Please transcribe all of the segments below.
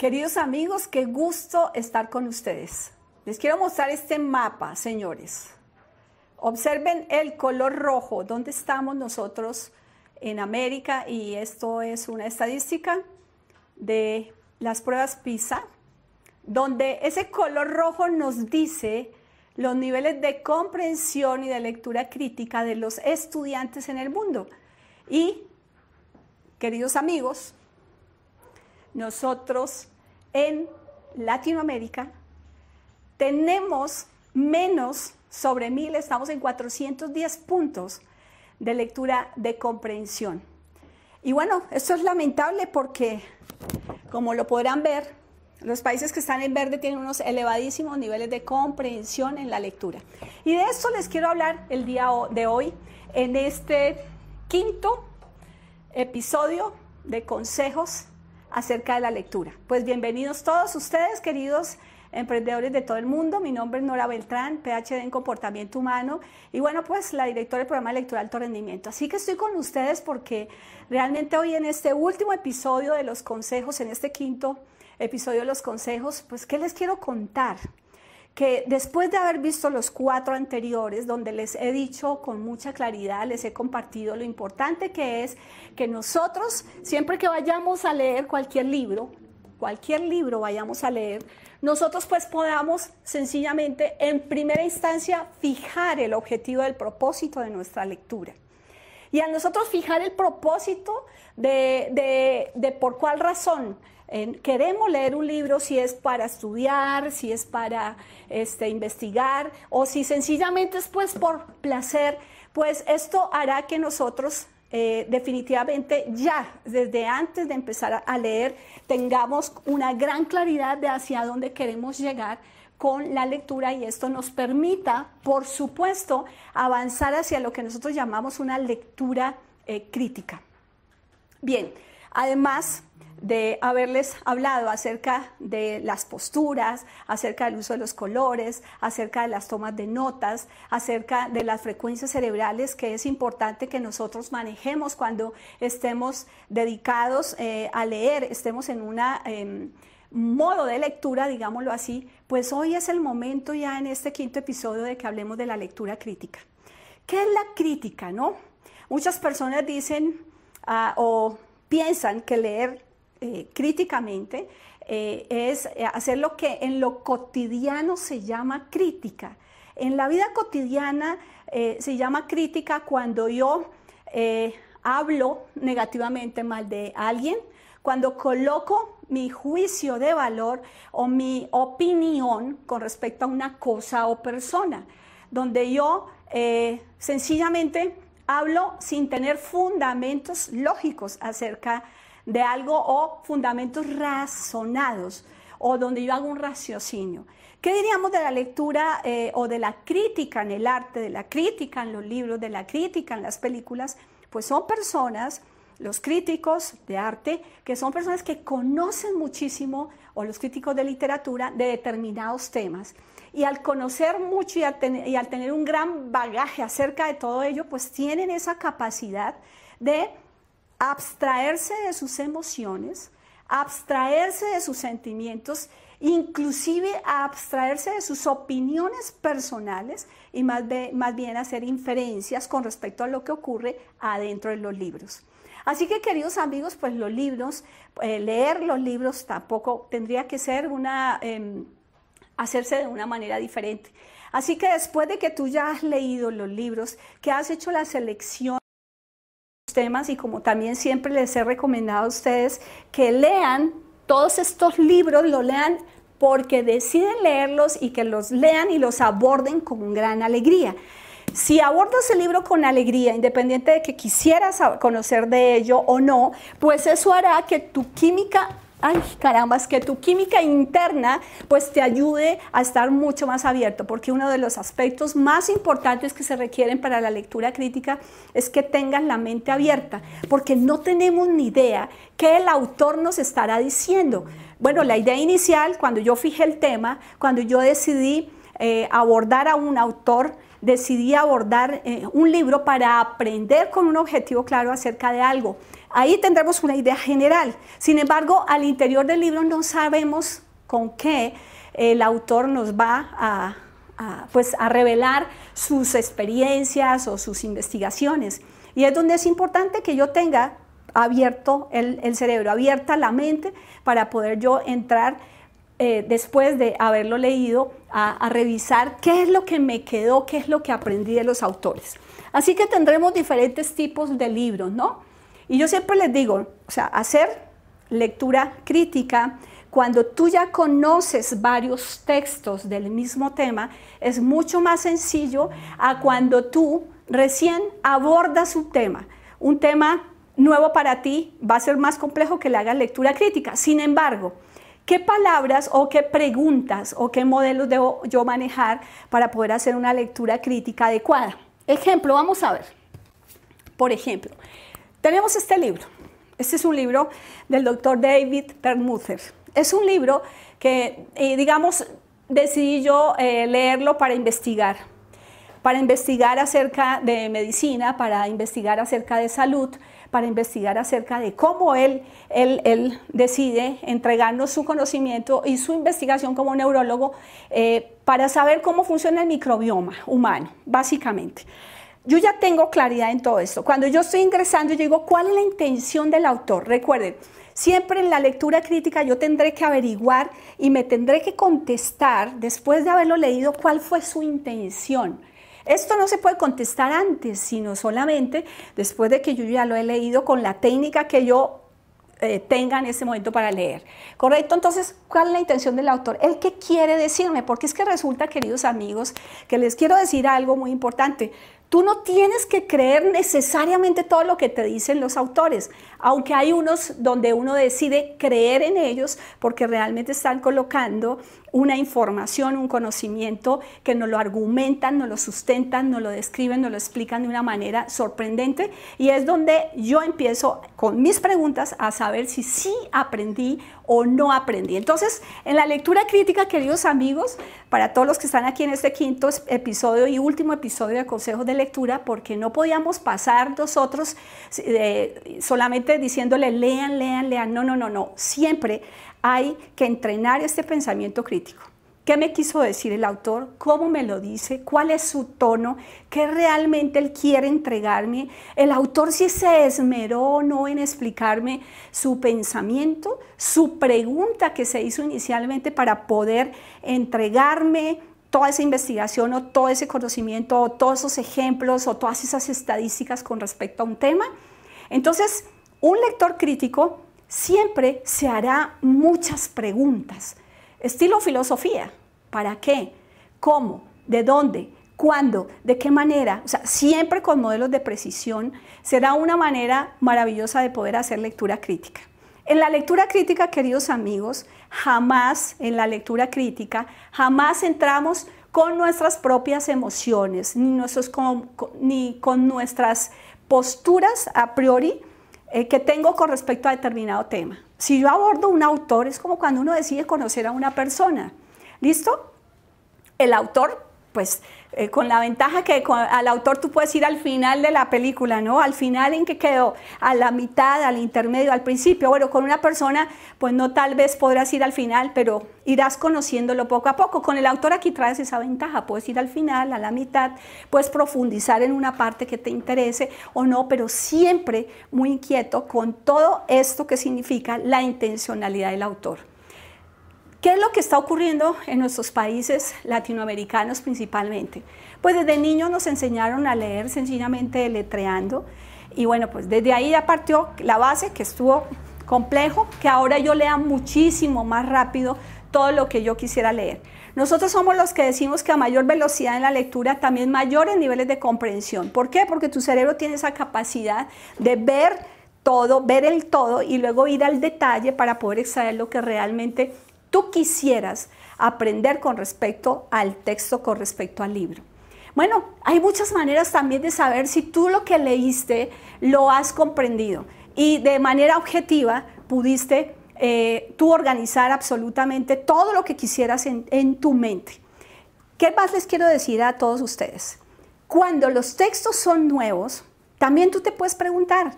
Queridos amigos, qué gusto estar con ustedes. Les quiero mostrar este mapa, señores. Observen el color rojo, donde estamos nosotros en América y esto es una estadística de las pruebas PISA, donde ese color rojo nos dice los niveles de comprensión y de lectura crítica de los estudiantes en el mundo. Y, queridos amigos, nosotros en Latinoamérica tenemos menos sobre mil, estamos en 410 puntos de lectura de comprensión. Y bueno, esto es lamentable porque, como lo podrán ver, los países que están en verde tienen unos elevadísimos niveles de comprensión en la lectura. Y de esto les quiero hablar el día de hoy en este quinto episodio de consejos acerca de la lectura. Pues bienvenidos todos ustedes, queridos emprendedores de todo el mundo. Mi nombre es Nora Beltrán, PhD en comportamiento humano y bueno, pues la directora del programa de lectura alto rendimiento. Así que estoy con ustedes porque realmente hoy en este último episodio de los consejos, en este quinto episodio de los consejos, pues ¿qué les quiero contar? que después de haber visto los cuatro anteriores, donde les he dicho con mucha claridad, les he compartido lo importante que es que nosotros, siempre que vayamos a leer cualquier libro, cualquier libro vayamos a leer, nosotros pues podamos sencillamente en primera instancia fijar el objetivo del propósito de nuestra lectura. Y a nosotros fijar el propósito de, de, de por cuál razón queremos leer un libro si es para estudiar, si es para este, investigar o si sencillamente es pues por placer, pues esto hará que nosotros eh, definitivamente ya desde antes de empezar a, leer tengamos una gran claridad de hacia dónde queremos llegar con la lectura y esto nos permita, por supuesto, avanzar hacia lo que nosotros llamamos una lectura eh, crítica. Bien, además, de haberles hablado acerca de las posturas, acerca del uso de los colores, acerca de las tomas de notas, acerca de las frecuencias cerebrales que es importante que nosotros manejemos cuando estemos dedicados eh, a leer, estemos en un em, modo de lectura, digámoslo así, pues hoy es el momento ya en este quinto episodio de que hablemos de la lectura crítica. ¿Qué es la crítica, no? Muchas personas dicen ah, o piensan que leer eh, críticamente eh, es eh, hacer lo que en lo cotidiano se llama crítica. En la vida cotidiana se llama crítica cuando yo hablo negativamente mal de alguien, cuando coloco mi juicio de valor o mi opinión con respecto a una cosa o persona, donde yo sencillamente hablo sin tener fundamentos lógicos acerca de algo o fundamentos razonados o donde yo hago un raciocinio. ¿Qué diríamos de la lectura eh, o de la crítica en el arte, de la crítica en los libros, de la crítica en las películas? Pues son personas, los críticos de arte, que son personas que conocen muchísimo, o los críticos de literatura, de determinados temas. Y al conocer mucho y al tener un gran bagaje acerca de todo ello, pues tienen esa capacidad de abstraerse de sus emociones, abstraerse de sus sentimientos, inclusive a abstraerse de sus opiniones personales y más, bien hacer inferencias con respecto a lo que ocurre adentro de los libros. Así que queridos amigos, pues los libros, eh, leer los libros tampoco tendría que ser una, em, hacerse de una manera diferente. Así que después de que tú ya has leído los libros, que has hecho la selección, temas y como también siempre les he recomendado a ustedes que lean todos estos libros, lo lean porque deciden leerlos y que los lean y los aborden con gran alegría. Si abordas el libro con alegría, independiente de que quisieras conocer de ello o no, pues eso hará que tu química ay, carambas, que tu química interna pues te ayude a estar mucho más abierto, porque uno de los aspectos más importantes que se requieren para la lectura crítica es que tengas la mente abierta, porque no tenemos ni idea qué el autor nos estará diciendo. Bueno, la idea inicial, cuando yo fijé el tema, cuando yo decidí eh, abordar a un autor, decidí abordar eh, un libro para aprender con un objetivo claro acerca de algo. Ahí tendremos una idea general. Sin embargo, al interior del libro no sabemos con qué el autor nos va a, pues, revelar sus experiencias o sus investigaciones. Y es donde es importante que yo tenga abierto el, cerebro, abierta la mente para poder yo entrar eh, después de haberlo leído a, a, revisar qué es lo que me quedó, qué es lo que aprendí de los autores. Así que tendremos diferentes tipos de libros, ¿no? Y yo siempre les digo, o sea, hacer lectura crítica, cuando tú ya conoces varios textos del mismo tema, es mucho más sencillo a cuando tú recién abordas un tema. Un tema nuevo para ti va a ser más complejo que le hagas lectura crítica. Sin embargo, ¿qué palabras o qué preguntas o qué modelos debo yo manejar para poder hacer una lectura crítica adecuada? Ejemplo, vamos a ver. Por ejemplo, tenemos este libro. Este es un libro del doctor David Perlmutter. Es un libro que, eh, digamos, decidí yo eh, leerlo para investigar, para investigar acerca de medicina, para investigar acerca de salud, para investigar acerca de cómo él, él, él decide entregarnos su conocimiento y su investigación como neurólogo eh, para saber cómo funciona el microbioma humano, básicamente yo ya tengo claridad en todo esto. Cuando yo estoy ingresando, yo digo, ¿cuál es la intención del autor? Recuerden, siempre en la lectura crítica yo tendré que averiguar y me tendré que contestar, después de haberlo leído, cuál fue su intención. Esto no se puede contestar antes, sino solamente después de que yo ya lo he leído con la técnica que yo eh, tenga en ese momento para leer. ¿Correcto? Entonces, ¿cuál es la intención del autor? ¿El que quiere decirme? Porque es que resulta, queridos amigos, que les quiero decir algo muy importante. Tú no tienes que creer necesariamente todo lo que te dicen los autores, aunque hay unos donde uno decide creer en ellos porque realmente están colocando una información, un conocimiento que nos lo argumentan, nos lo sustentan, nos lo describen, nos lo explican de una manera sorprendente y es donde yo empiezo con mis preguntas a saber si sí aprendí o no aprendí. Entonces, en la lectura crítica, queridos amigos, para todos los que están aquí en este quinto episodio y último episodio de Consejos de Lectura, porque no podíamos pasar nosotros solamente diciéndole lean, lean, lean. No, no, no, no. Siempre hay que entrenar este pensamiento crítico qué me quiso decir el autor, cómo me lo dice, cuál es su tono, qué realmente él quiere entregarme. El autor si se esmeró o no en explicarme su pensamiento, su pregunta que se hizo inicialmente para poder entregarme toda esa investigación o todo ese conocimiento o todos esos ejemplos o todas esas estadísticas con respecto a un tema. Entonces, un lector crítico siempre se hará muchas preguntas, estilo filosofía. ¿Para qué? ¿Cómo? ¿De dónde? ¿Cuándo? ¿De qué manera? O sea, siempre con modelos de precisión será una manera maravillosa de poder hacer lectura crítica. En la lectura crítica, queridos amigos, jamás, en la lectura crítica, jamás entramos con nuestras propias emociones, ni, con, nuestras posturas a priori eh, que tengo con respecto a determinado tema. Si yo abordo un autor, es como cuando uno decide conocer a una persona. ¿Listo? El autor, pues eh, con la ventaja que al autor tú puedes ir al final de la película, ¿no? Al final en que quedó, a la mitad, al intermedio, al principio. Bueno, con una persona, pues no tal vez podrás ir al final, pero irás conociéndolo poco a poco. Con el autor aquí traes esa ventaja, puedes ir al final, a la mitad, puedes profundizar en una parte que te interese o no, pero siempre muy inquieto con todo esto que significa la intencionalidad del autor. ¿Qué es lo que está ocurriendo en nuestros países latinoamericanos principalmente? Pues desde niños nos enseñaron a leer sencillamente letreando y bueno, pues desde ahí ya partió la base que estuvo complejo, que ahora yo lea muchísimo más rápido todo lo que yo quisiera leer. Nosotros somos los que decimos que a mayor velocidad en la lectura también mayores niveles de comprensión. ¿Por qué? Porque tu cerebro tiene esa capacidad de ver todo, ver el todo y luego ir al detalle para poder extraer lo que realmente tú quisieras aprender con respecto al texto, con respecto al libro. Bueno, hay muchas maneras también de saber si tú lo que leíste lo has comprendido y de manera objetiva pudiste eh, tú organizar absolutamente todo lo que quisieras en tu mente. ¿Qué más les quiero decir a todos ustedes? Cuando los textos son nuevos, también tú te puedes preguntar,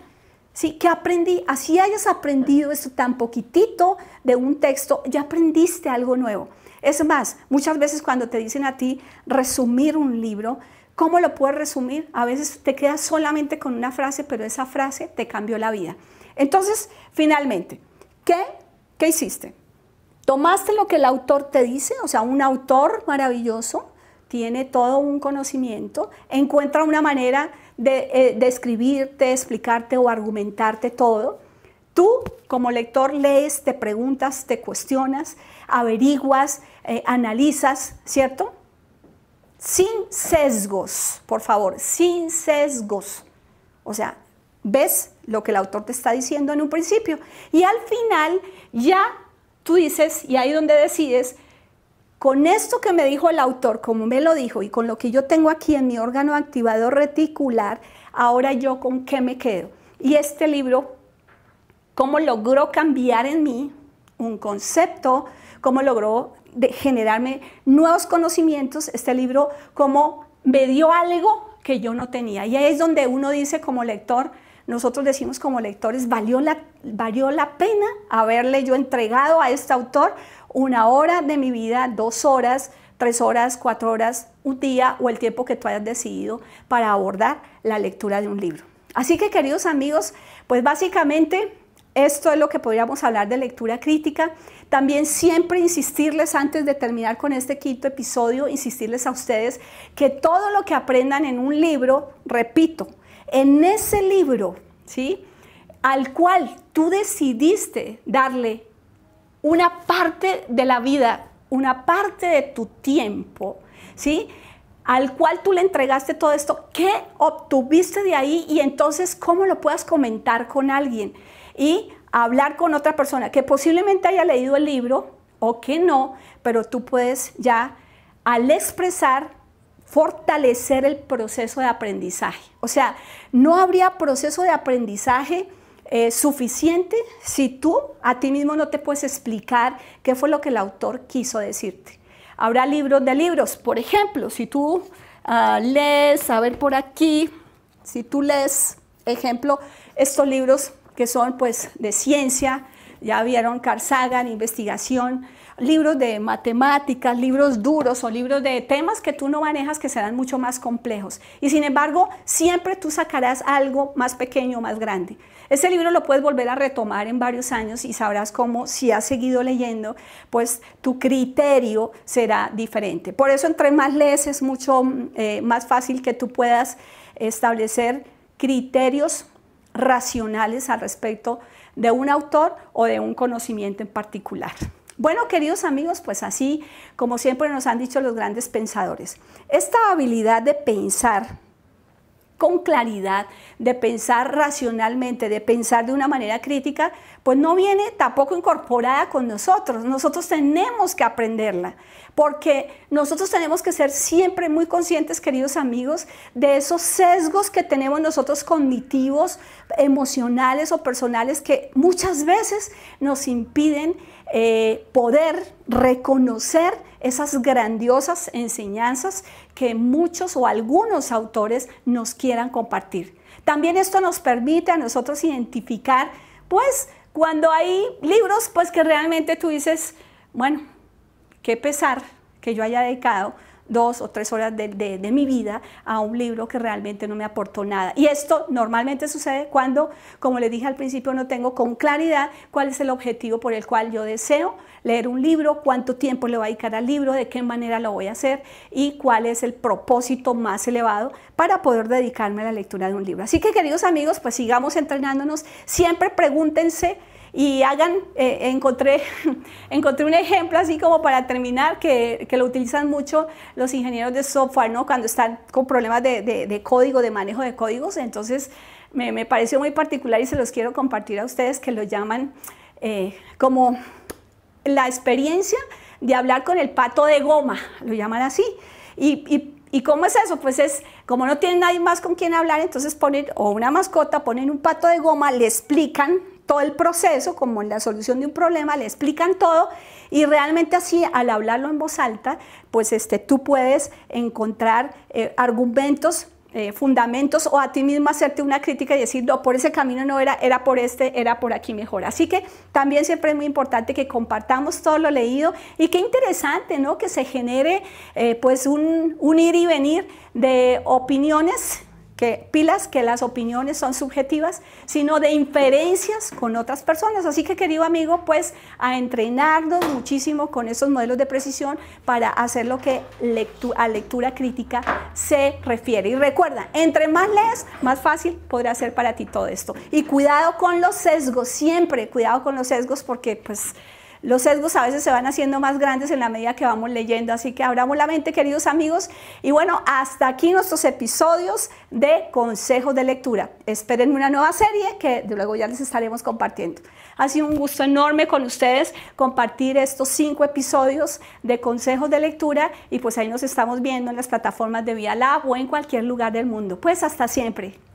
¿Sí? que aprendí? Así hayas aprendido esto tan poquitito de un texto, ya aprendiste algo nuevo. Es más, muchas veces cuando te dicen a ti resumir un libro, ¿cómo lo puedes resumir? A veces te quedas solamente con una frase, pero esa frase te cambió la vida. Entonces, finalmente, ¿qué, qué hiciste? ¿Tomaste lo que el autor te dice? O sea, un autor maravilloso, tiene todo un conocimiento, encuentra una manera de, eh, describirte, explicarte o argumentarte todo. Tú, como lector, lees, te preguntas, te cuestionas, averiguas, eh, analizas, ¿cierto? Sin sesgos, por favor, sin sesgos. O sea, ves lo que el autor te está diciendo en un principio y al final ya tú dices, y ahí donde decides con esto que me dijo el autor, como me lo dijo, y con lo que yo tengo aquí en mi órgano activador reticular, ahora yo con qué me quedo. Y este libro, cómo logró cambiar en mí un concepto, cómo logró generarme nuevos conocimientos, este libro, cómo me dio algo que yo no tenía. Y ahí es donde uno dice como lector, nosotros decimos como lectores, valió la, valió la pena haberle yo entregado a este autor una hora de mi vida, dos horas, tres horas, cuatro horas, un día o el tiempo que tú hayas decidido para abordar la lectura de un libro. Así que queridos amigos, pues básicamente esto es lo que podríamos hablar de lectura crítica. También siempre insistirles, antes de terminar con este quinto episodio, insistirles a ustedes que todo lo que aprendan en un libro, repito, en ese libro, ¿sí? Al cual tú decidiste darle una parte de la vida, una parte de tu tiempo, ¿sí? Al cual tú le entregaste todo esto, ¿qué obtuviste de ahí? Y entonces, ¿cómo lo puedas comentar con alguien? Y hablar con otra persona que posiblemente haya leído el libro o que no, pero tú puedes ya al expresar fortalecer el proceso de aprendizaje. O sea, no habría proceso de aprendizaje eh, suficiente si tú a ti mismo no te puedes explicar qué fue lo que el autor quiso decirte. Habrá libros de libros, por ejemplo, si tú ah, lees, a ver por aquí, si tú lees, ejemplo, estos libros que son pues de ciencia, ya vieron Carl investigación, libros de matemáticas, libros duros o libros de temas que tú no manejas que serán mucho más complejos. Y sin embargo, siempre tú sacarás algo más pequeño, o más grande. Ese libro lo puedes volver a retomar en varios años y sabrás cómo, si has seguido leyendo, pues tu criterio será diferente. Por eso, entre más lees, es mucho mm, eh, más fácil que tú puedas establecer criterios racionales al respecto de un autor o de un conocimiento en particular. Bueno, queridos amigos, pues así como siempre nos han dicho los grandes pensadores, esta habilidad de pensar con claridad, de pensar racionalmente, de pensar de una manera crítica, pues no viene tampoco incorporada con nosotros. Nosotros tenemos que aprenderla, porque nosotros tenemos que ser siempre muy conscientes, queridos amigos, de esos sesgos que tenemos nosotros cognitivos, emocionales o personales que muchas veces nos impiden eh, poder reconocer esas grandiosas enseñanzas que muchos o algunos autores nos quieran compartir. También esto nos permite a nosotros identificar, pues, cuando hay libros, pues que realmente tú dices, bueno, qué pesar que yo haya dedicado dos o tres horas de, mi vida a un libro que realmente no me aportó nada. Y esto normalmente sucede cuando, como les dije al principio, no tengo con claridad cuál es el objetivo por el cual yo deseo leer un libro, cuánto tiempo le voy a dedicar al libro, de qué manera lo voy a hacer y cuál es el propósito más elevado para poder dedicarme a la lectura de un libro. Así que queridos amigos, pues sigamos entrenándonos, siempre pregúntense, y hagan, eh, encontré, encontré un ejemplo así como para terminar que, lo utilizan mucho los ingenieros de software, ¿no? Cuando están con problemas de, de, código, de manejo de códigos. Entonces me, pareció muy particular y se los quiero compartir a ustedes que lo llaman eh, como la experiencia de hablar con el pato de goma, lo llaman así. Y, y, ¿Y cómo es eso? Pues es, como no tienen nadie más con quien hablar, entonces ponen, o una mascota, ponen un pato de goma, le explican todo el proceso, como en la solución de un problema, le explican todo y realmente así al hablarlo en voz alta, pues este, tú puedes encontrar eh, argumentos eh, fundamentos o a ti mismo hacerte una crítica y decir, no, por ese camino no era, era por este, era por aquí mejor. Así que también siempre es muy importante que compartamos todo lo leído y qué interesante, ¿no? Que se genere eh, pues un, un ir y venir de opiniones pilas que las opiniones son subjetivas, sino de inferencias con otras personas. Así que querido amigo, pues a entrenarnos muchísimo con esos modelos de precisión para hacer lo que a lectura crítica se refiere. Y recuerda, entre más lees, más fácil podrá ser para ti todo esto. Y cuidado con los sesgos, siempre cuidado con los sesgos porque pues los sesgos a veces se van haciendo más grandes en la medida que vamos leyendo, así que abramos la mente, queridos amigos. Y bueno, hasta aquí nuestros episodios de consejos de lectura. Esperen una nueva serie que luego ya les estaremos compartiendo. Ha sido un gusto enorme con ustedes compartir estos cinco episodios de consejos de lectura y pues ahí nos estamos viendo en las plataformas de Vía Lab o en cualquier lugar del mundo. Pues hasta siempre.